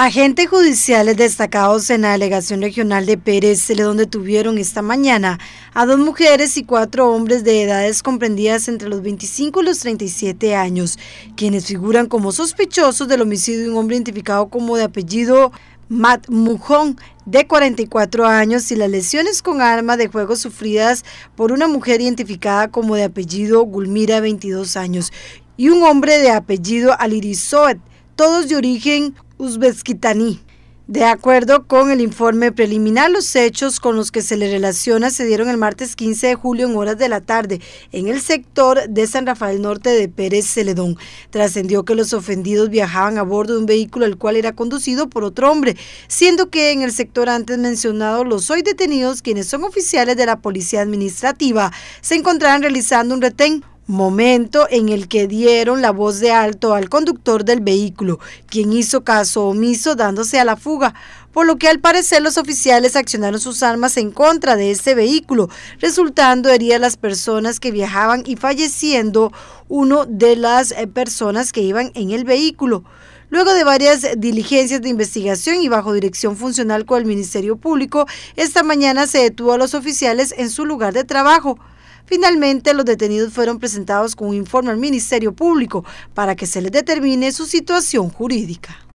Agentes judiciales destacados en la delegación regional de Pérez donde tuvieron esta mañana a dos mujeres y cuatro hombres de edades comprendidas entre los 25 y los 37 años, quienes figuran como sospechosos del homicidio de un hombre identificado como de apellido Matt Mujón, de 44 años, y las lesiones con arma de juego sufridas por una mujer identificada como de apellido Gulmira, 22 años, y un hombre de apellido Alirizot, todos de origen uzbekitaní. De acuerdo con el informe preliminar, los hechos con los que se le relaciona se dieron el martes 15 de julio en horas de la tarde en el sector de San Rafael Norte de Pérez Celedón. Trascendió que los ofendidos viajaban a bordo de un vehículo el cual era conducido por otro hombre, siendo que en el sector antes mencionado los hoy detenidos, quienes son oficiales de la Policía Administrativa, se encontraban realizando un retén momento en el que dieron la voz de alto al conductor del vehículo, quien hizo caso omiso dándose a la fuga, por lo que al parecer los oficiales accionaron sus armas en contra de ese vehículo, resultando heridas las personas que viajaban y falleciendo uno de las eh, personas que iban en el vehículo. Luego de varias diligencias de investigación y bajo dirección funcional con el Ministerio Público, esta mañana se detuvo a los oficiales en su lugar de trabajo. Finalmente, los detenidos fueron presentados con un informe al Ministerio Público para que se les determine su situación jurídica.